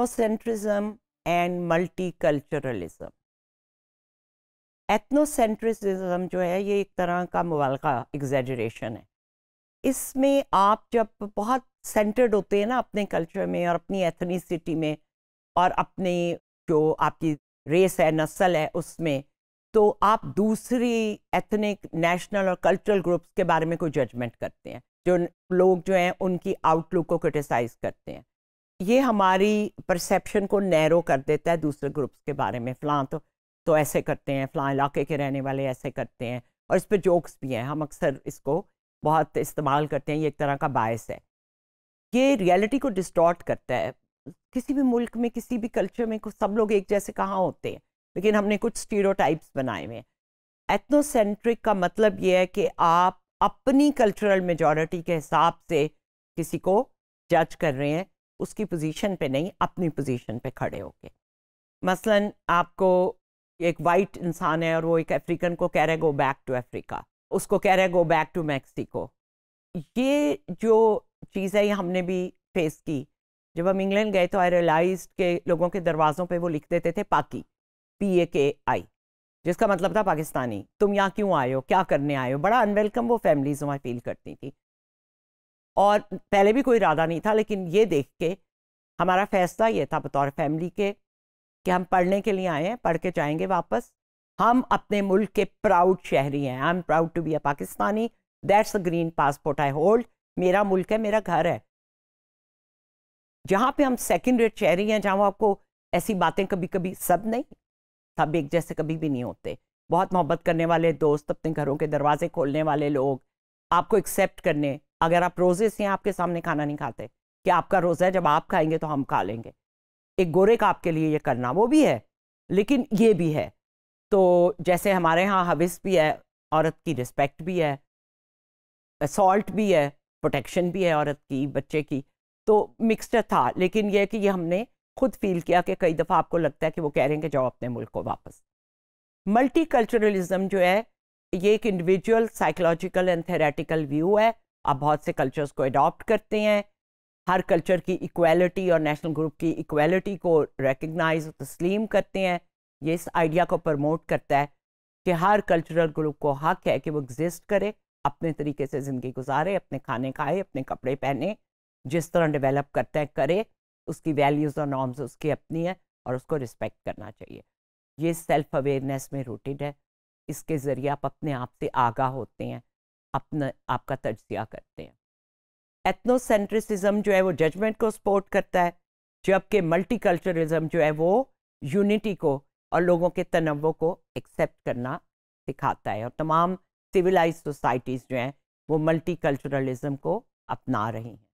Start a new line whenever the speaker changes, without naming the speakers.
ethnocentrism and multiculturalism एथनोसेंट्रिसिज्म जो है ये एक तरह का मुबालका एग्जेजरेशन है इसमें आप जब बहुत सेंटर्ड होते हैं ना अपने कल्चर में और अपनी एथनिसिटी में और अपने जो आपकी रेस है नस्ल है उसमें तो आप दूसरी एथनिक नेशनल और कल्चरल ग्रुप्स के बारे में कोई जजमेंट करते हैं जो लोग जो हैं उनकी आउटलुक को क्रिटिसाइज करते हैं ये हमारी परसेप्शन को नैरो कर देता है दूसरे ग्रुप्स के बारे में फ़लाँ तो तो ऐसे करते हैं फ़लाँ इलाके के रहने वाले ऐसे करते हैं और इस पर जोक्स भी हैं हम अक्सर इसको बहुत इस्तेमाल करते हैं ये एक तरह का बायस है ये रियलिटी को डिस्टॉर्ट करता है किसी भी मुल्क में किसी भी कल्चर में सब लोग एक जैसे कहाँ होते हैं लेकिन हमने कुछ स्टीरो बनाए हुए हैं एथनोसेंट्रिक का मतलब ये है कि आप अपनी कल्चरल मेजॉरिटी के हिसाब से किसी को जज कर रहे हैं उसकी पोजीशन पे नहीं अपनी पोजीशन पे खड़े होके मसलन आपको एक वाइट इंसान है और वो एक अफ्रीकन को कह रहे गो बैक टू अफ्रीका उसको कह रहे गो बैक टू मैक्सिको ये जो चीज़ है हमने भी फेस की जब हम इंग्लैंड गए तो आई रियलाइज के लोगों के दरवाज़ों पे वो लिख देते थे पाकि पी ए के आई जिसका मतलब था पाकिस्तानी तुम यहाँ क्यों आए हो क्या करने आए हो बड़ा अनवेलकम वो फैमिलीज वहाँ फील करती थी और पहले भी कोई इरादा नहीं था लेकिन ये देख के हमारा फैसला ये था बतौर फैमिली के कि हम पढ़ने के लिए आए हैं पढ़ के जाएंगे वापस हम अपने मुल्क के प्राउड शहरी हैं I am proud to be a Pakistani that's a green passport I hold मेरा मुल्क है मेरा घर है जहाँ पे हम सेकेंड रेट शहरी हैं जहाँ आपको ऐसी बातें कभी कभी सब नहीं सब एक जैसे कभी भी नहीं होते बहुत मोहब्बत करने वाले दोस्त अपने घरों के दरवाजे खोलने वाले लोग आपको एक्सेप्ट करने अगर आप रोजे से आपके सामने खाना नहीं खाते कि आपका रोज़ा है जब आप खाएंगे तो हम खा लेंगे एक गोरे का आपके लिए ये करना वो भी है लेकिन ये भी है तो जैसे हमारे यहाँ हविस भी है औरत की रिस्पेक्ट भी है असॉल्ट भी है प्रोटेक्शन भी है औरत की बच्चे की तो मिक्सचर था लेकिन यह कि ये हमने खुद फील किया कि कई दफ़ा आपको लगता है कि वो कह रहे हैं कि जाओ अपने मुल्क को वापस मल्टी जो है ये एक individual psychological and theoretical view है आप बहुत से कल्चर्स को अडॉप्ट करते हैं हर कल्चर की इक्वलिटी और नेशनल ग्रुप की इक्वलिटी को रिकगनाइज तस्लीम करते हैं ये इस आइडिया को प्रमोट करता है कि हर कल्चरल ग्रुप को हक है कि वो एग्जिस्ट करे अपने तरीके से ज़िंदगी गुजारे अपने खाने खाए अपने कपड़े पहने जिस तरह डेवलप करता है करे उसकी वैल्यूज़ और नॉर्म्स उसकी अपनी है और उसको रिस्पेक्ट करना चाहिए ये सेल्फ अवेयरनेस में रूटेड है इसके ज़रिए आप अपने आप से आगा होते हैं अपना आपका तजिया करते हैं एथनोसेंट्रिसिज्म जो है वो जजमेंट को सपोर्ट करता है जबकि मल्टीकल्चरिज्म जो है वो यूनिटी को और लोगों के तनवों को एक्सेप्ट करना सिखाता है और तमाम सिविलाइज सोसाइटीज़ जो हैं वो मल्टीकल्चरलिज्म को अपना रही हैं